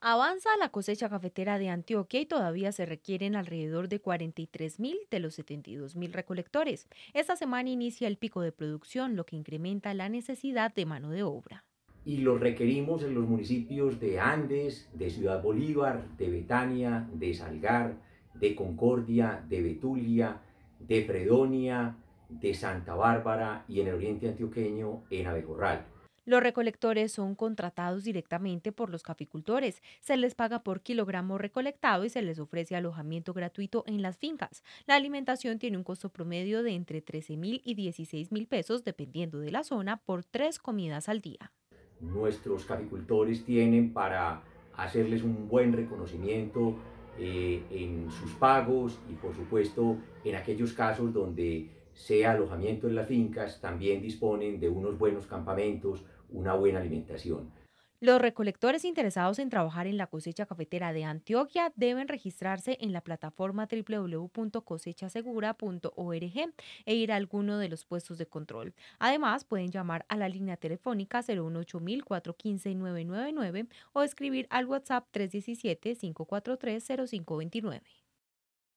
Avanza la cosecha cafetera de Antioquia y todavía se requieren alrededor de 43.000 de los 72.000 recolectores. Esta semana inicia el pico de producción, lo que incrementa la necesidad de mano de obra. Y lo requerimos en los municipios de Andes, de Ciudad Bolívar, de Betania, de Salgar, de Concordia, de Betulia, de Fredonia, de Santa Bárbara y en el oriente antioqueño, en Abejorral. Los recolectores son contratados directamente por los caficultores. Se les paga por kilogramo recolectado y se les ofrece alojamiento gratuito en las fincas. La alimentación tiene un costo promedio de entre 13 mil y 16 mil pesos, dependiendo de la zona, por tres comidas al día. Nuestros caficultores tienen para hacerles un buen reconocimiento eh, en sus pagos y por supuesto en aquellos casos donde sea alojamiento en las fincas, también disponen de unos buenos campamentos una buena alimentación. Los recolectores interesados en trabajar en la cosecha cafetera de Antioquia deben registrarse en la plataforma www.cosechasegura.org e ir a alguno de los puestos de control. Además, pueden llamar a la línea telefónica 018-415-999 o escribir al WhatsApp 317-543-0529.